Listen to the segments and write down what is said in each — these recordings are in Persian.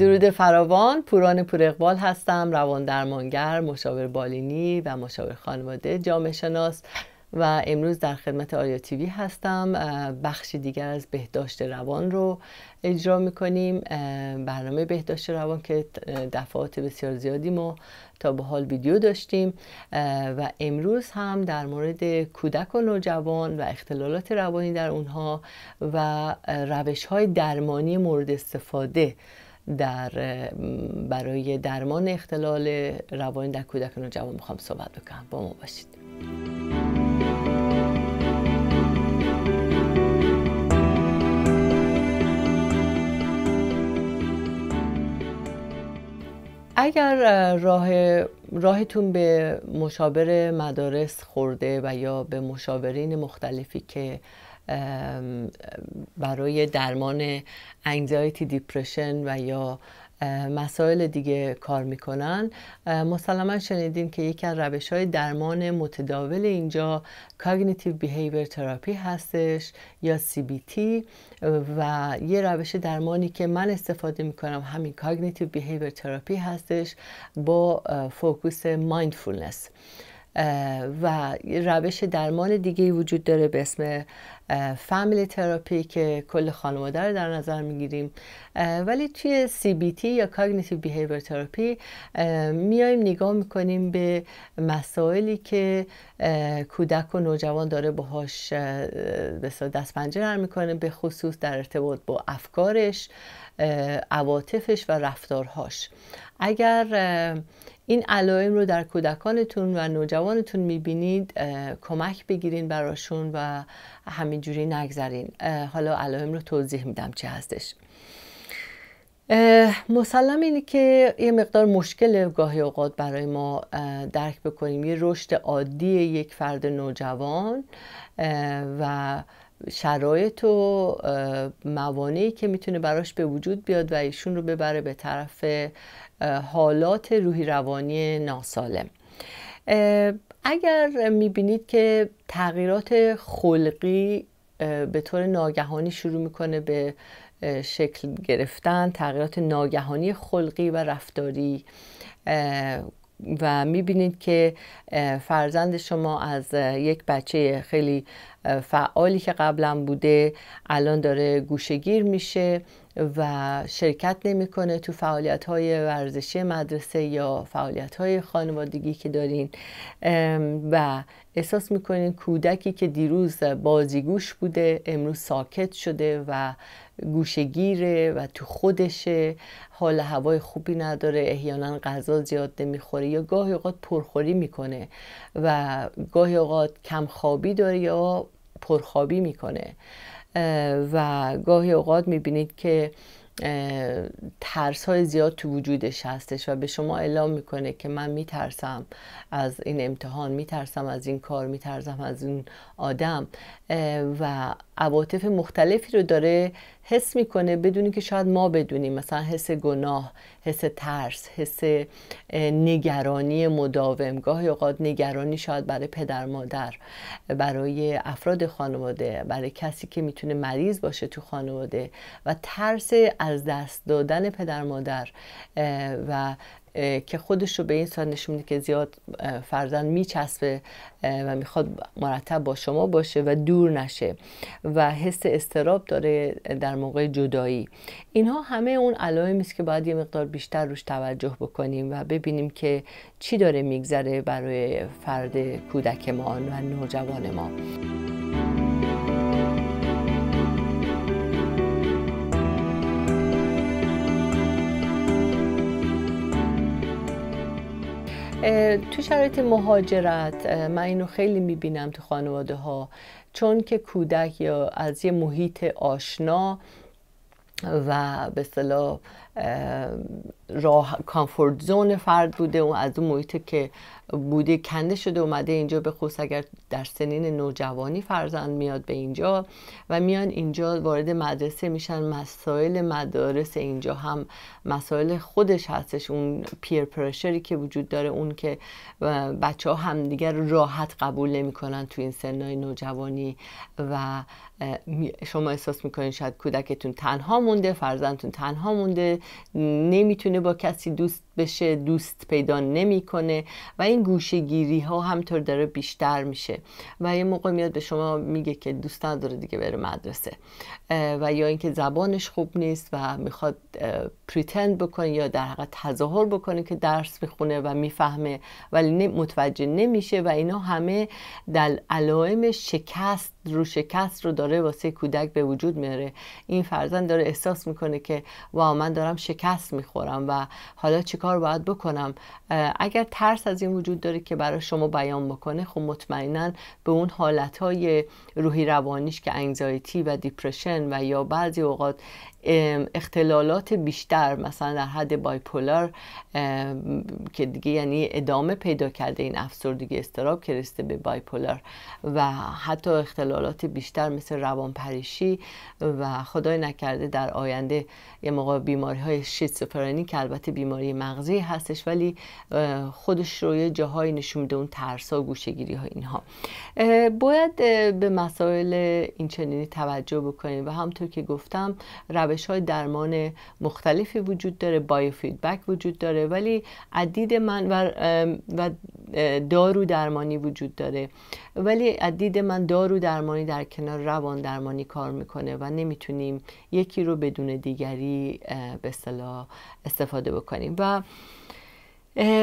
درود فراوان پوران پور اقبال هستم روان درمانگر مشاور بالینی و مشاور خانواده جامعه شناس و امروز در خدمت آریا تیوی هستم بخش دیگر از بهداشت روان رو اجرا میکنیم برنامه بهداشت روان که دفعات بسیار زیادی ما تا به حال ویدیو داشتیم و امروز هم در مورد کودک و نوجوان و اختلالات روانی در اونها و روش های درمانی مورد استفاده در برای درمان اختلال روانی در کودکان و جوان میخوام صحبت بکنم با ما باشید اگر راه راهتون به مشاور مدارس خورده و یا به مشاورین مختلفی که برای درمان انگزایتی دیپرشن و یا مسائل دیگه کار میکنن مسلما شنیدین که یکی از روش های درمان متداول اینجا کاگنیتیو بیهیور تراپی هستش یا CBT و یه روش درمانی که من استفاده میکنم همین کاگنیتیو بیهیور تراپی هستش با فوکوس مایندفولنس و روش درمان دیگه وجود داره به اسم فامیلی تراپی که کل خانواده رو در نظر میگیریم ولی توی تی یا کاگنیتیو بیهیور تراپی میایم نگاه میکنیم به مسائلی که کودک و نوجوان داره باهاش دست پنجه نرم میکنه به خصوص در ارتباط با افکارش عواطفش و رفتارهاش اگر این علائم رو در کودکانتون و نوجوانتون میبینید کمک بگیرین براشون و همینجوری نگذرین حالا علائم رو توضیح میدم چه هستش مسلم اینه که یه مقدار مشکل گاهی اوقات برای ما درک بکنیم یه رشد عادی یک فرد نوجوان و شرایط و موانعی که میتونه براش به وجود بیاد و ایشون رو ببره به طرف حالات روحی روانی ناسالم اگر میبینید که تغییرات خلقی به طور ناگهانی شروع میکنه به شکل گرفتن تغییرات ناگهانی خلقی و رفتاری و میبینید که فرزند شما از یک بچه خیلی فعالی که قبلا بوده الان داره گوشگیر میشه و شرکت نمیکنه تو فعالیت های ورزشی مدرسه یا فعالیت های خانوادگی که دارین و احساس میکنین کودکی که دیروز بازیگوش بوده امروز ساکت شده و گوشگیره و تو خودشه حال هوای خوبی نداره احیانا غذا زیاد نمیخوره یا گاهی اوقات پرخوری میکنه و گاهی اوقات کمخوابی داره یا پرخوابی میکنه و گاهی اوقات میبینید که ترس های زیاد تو وجودش هستش و به شما اعلام میکنه که من میترسم از این امتحان میترسم از این کار میترسم از اون آدم و عواطف مختلفی رو داره حس میکنه بدونی که شاید ما بدونیم مثلا حس گناه حس ترس حس نگرانی مداوم گاهی اوقات نگرانی شاید برای پدر مادر برای افراد خانواده برای کسی که میتونه مریض باشه تو خانواده و ترس از دست دادن پدر مادر و که خودش رو به این صورت نشون میده که زیاد فرزند میچسبه و میخواد مرتب با شما باشه و دور نشه و حس استراب داره در موقع جدایی اینها همه اون علائمی است که باید یه مقدار بیشتر روش توجه بکنیم و ببینیم که چی داره میگذره برای فرد کودک ما و نوجوان ما تو شرایط مهاجرت من اینو خیلی میبینم تو خانواده ها چون که کودک یا از یه محیط آشنا و به صلاح راه کامفورت زون فرد بوده اون از اون محیط که بوده کنده شده اومده اینجا به خصوص اگر در سنین نوجوانی فرزند میاد به اینجا و میان اینجا وارد مدرسه میشن مسائل مدارس اینجا هم مسائل خودش هستش اون پیر پرشری که وجود داره اون که بچه ها دیگر راحت قبول نمیکنن تو این سنهای نوجوانی و شما احساس میکنین شاید کودکتون تنها مونده فرزندتون تنها مونده نمیتونه با کسی دوست بشه دوست پیدا نمیکنه و این گیری ها همطور داره بیشتر میشه و یه موقع میاد به شما میگه که دوست نداره دیگه بره مدرسه و یا اینکه زبانش خوب نیست و میخواد پریتند بکنه یا در حقیقت تظاهر بکنه که درس بخونه و میفهمه ولی متوجه نمیشه و اینا همه در علائم شکست رو شکست رو داره داره واسه کودک به وجود میاره این فرزند داره احساس میکنه که وا من دارم شکست میخورم و حالا چیکار باید بکنم اگر ترس از این وجود داره که برای شما بیان بکنه خب مطمئنا به اون حالتهای روحی روانیش که انگزایتی و دیپرشن و یا بعضی اوقات اختلالات بیشتر مثلا در حد بایپولار که دیگه یعنی ادامه پیدا کرده این افسردگی استراب که به بایپولار و حتی اختلالات بیشتر مثل روانپریشی و خدای نکرده در آینده یه موقع بیماری های سپرانی که البته بیماری مغزی هستش ولی خودش رو یه جاهایی اون ترسا گوشگیری ها اینها باید به مسائل این چنینی توجه بکنیم و همطور که گفتم روش های درمان مختلفی وجود داره بایو فیدبک وجود داره ولی عدید من و دارو درمانی وجود داره ولی عدید من دارو درمانی در کنار روان درمانی کار میکنه و نمیتونیم یکی رو بدون دیگری به صلاح استفاده بکنیم و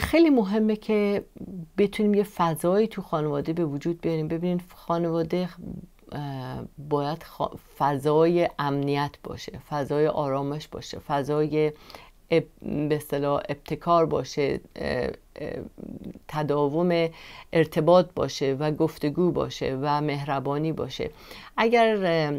خیلی مهمه که بتونیم یه فضایی تو خانواده به وجود بیاریم ببینید خانواده باید فضای امنیت باشه فضای آرامش باشه فضای به اصطلاح ابتکار باشه تداوم ارتباط باشه و گفتگو باشه و مهربانی باشه اگر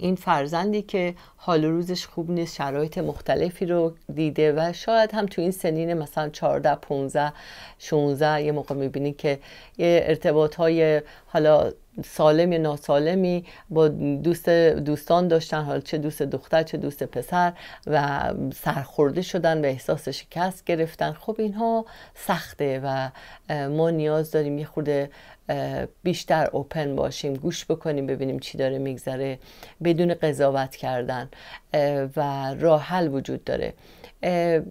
این فرزندی که حال روزش خوب نیست شرایط مختلفی رو دیده و شاید هم تو این سنین مثلا 14 15 16 یه موقع میبینی که یه ارتباط های حالا سالم یا ناسالمی با دوست دوستان داشتن حال چه دوست دختر چه دوست پسر و سرخورده شدن و احساس شکست گرفتن خب اینها سخته و ما نیاز داریم یه خورده بیشتر اوپن باشیم گوش بکنیم ببینیم چی داره میگذره بدون قضاوت کردن و راه حل وجود داره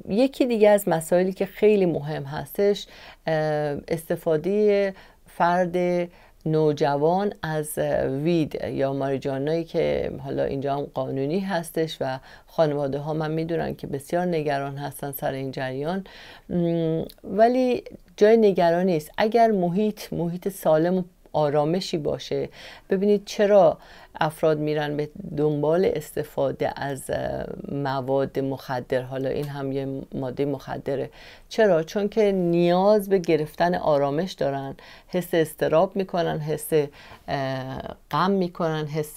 یکی دیگه از مسائلی که خیلی مهم هستش استفاده فرد نوجوان از وید یا ماریجانایی که حالا اینجا هم قانونی هستش و خانواده ها من میدونن که بسیار نگران هستن سر این جریان ولی جای نگرانی است اگر محیط محیط سالم آرامشی باشه ببینید چرا افراد میرن به دنبال استفاده از مواد مخدر حالا این هم یه ماده مخدره چرا چون که نیاز به گرفتن آرامش دارن حس استراب میکنن حس غم میکنن حس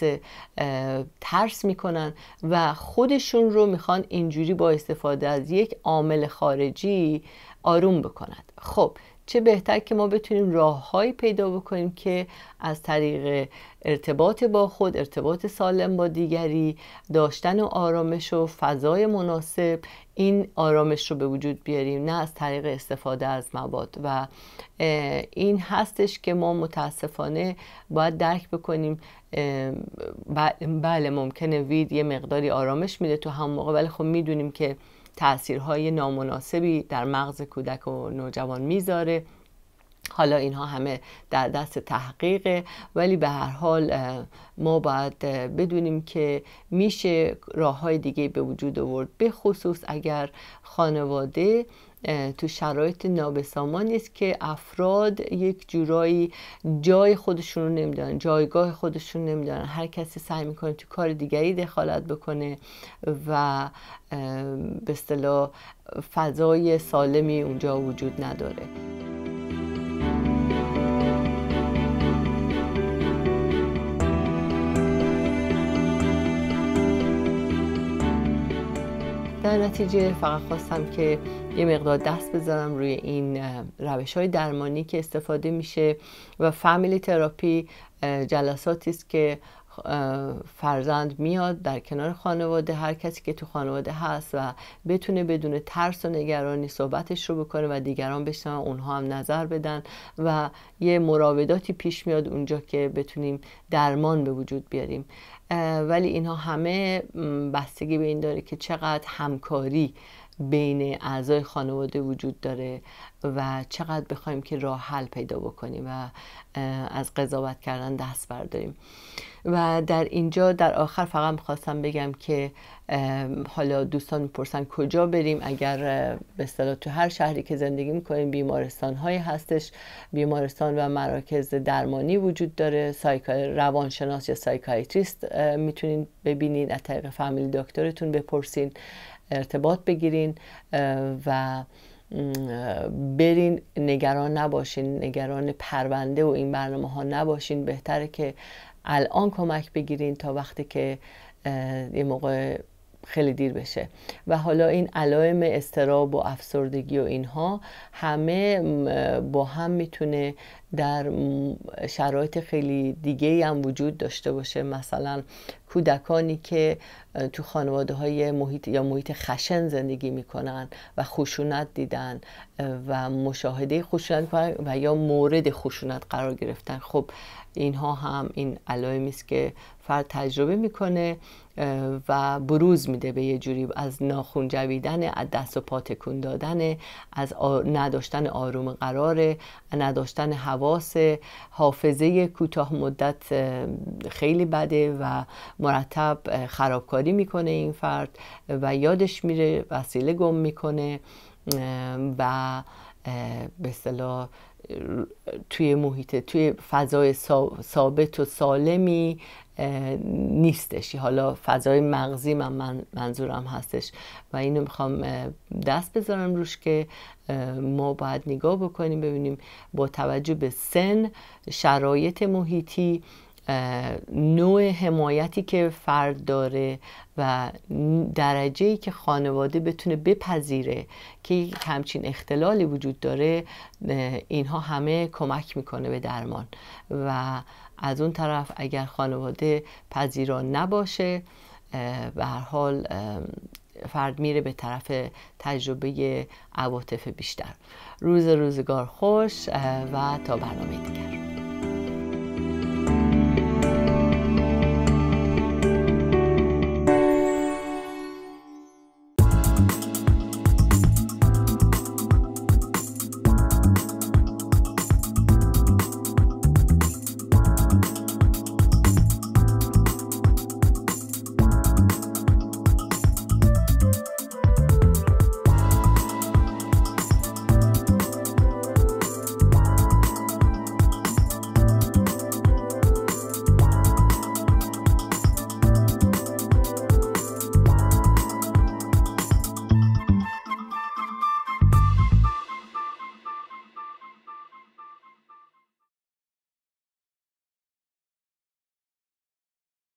ترس میکنن و خودشون رو میخوان اینجوری با استفاده از یک عامل خارجی آروم بکنند خب چه بهتر که ما بتونیم راههایی پیدا بکنیم که از طریق ارتباط با خود ارتباط سالم با دیگری داشتن و آرامش و فضای مناسب این آرامش رو به وجود بیاریم نه از طریق استفاده از مواد و این هستش که ما متاسفانه باید درک بکنیم بله ممکنه وید یه مقداری آرامش میده تو هم موقع ولی خب میدونیم که تاثیرهای نامناسبی در مغز کودک و نوجوان میذاره حالا اینها همه در دست تحقیقه ولی به هر حال ما باید بدونیم که میشه راه های دیگه به وجود آورد به خصوص اگر خانواده تو شرایط نابسامان است که افراد یک جورایی جای خودشون رو نمیدانن جایگاه خودشون رو هر کسی سعی میکنه تو کار دیگری دخالت بکنه و به اصطلاح فضای سالمی اونجا وجود نداره در نتیجه فقط خواستم که یه مقدار دست بزنم روی این روش های درمانی که استفاده میشه و فامیلی تراپی جلساتی است که فرزند میاد در کنار خانواده هر کسی که تو خانواده هست و بتونه بدون ترس و نگرانی صحبتش رو بکنه و دیگران بشن اونها هم نظر بدن و یه مراوداتی پیش میاد اونجا که بتونیم درمان به وجود بیاریم ولی اینها همه بستگی به این داره که چقدر همکاری بین اعضای خانواده وجود داره و چقدر بخوایم که راه حل پیدا بکنیم و از قضاوت کردن دست برداریم و در اینجا در آخر فقط میخواستم بگم که حالا دوستان میپرسن کجا بریم اگر به اصطلاح تو هر شهری که زندگی میکنیم بیمارستان هایی هستش بیمارستان و مراکز درمانی وجود داره روانشناس یا سایکایتریست میتونین ببینین از طریق فامیلی دکترتون بپرسین ارتباط بگیرین و برین نگران نباشین نگران پرونده و این برنامه ها نباشین بهتره که الان کمک بگیرین تا وقتی که یه موقع خیلی دیر بشه و حالا این علائم استراب و افسردگی و اینها همه با هم میتونه در شرایط خیلی دیگه هم وجود داشته باشه مثلا کودکانی که تو خانواده های محیط یا محیط خشن زندگی میکنن و خشونت دیدن و مشاهده خشونت و یا مورد خشونت قرار گرفتن خب اینها هم این علائمی است که فرد تجربه میکنه و بروز میده به یه جوری از ناخون جویدن از دست و پا تکون دادن از نداشتن آروم قرار، نداشتن هوا حواس حافظه کوتاه مدت خیلی بده و مرتب خرابکاری میکنه این فرد و یادش میره وسیله گم میکنه و به صلاح توی محیط توی فضای ثابت و سالمی نیستشی حالا فضای مغزی من, منظورم هستش و اینو میخوام دست بذارم روش که ما باید نگاه بکنیم ببینیم با توجه به سن شرایط محیطی نوع حمایتی که فرد داره و درجه ای که خانواده بتونه بپذیره که یک همچین اختلالی وجود داره اینها همه کمک میکنه به درمان و از اون طرف اگر خانواده پذیران نباشه به هر حال فرد میره به طرف تجربه عواطف بیشتر روز روزگار خوش و تا برنامه دیگر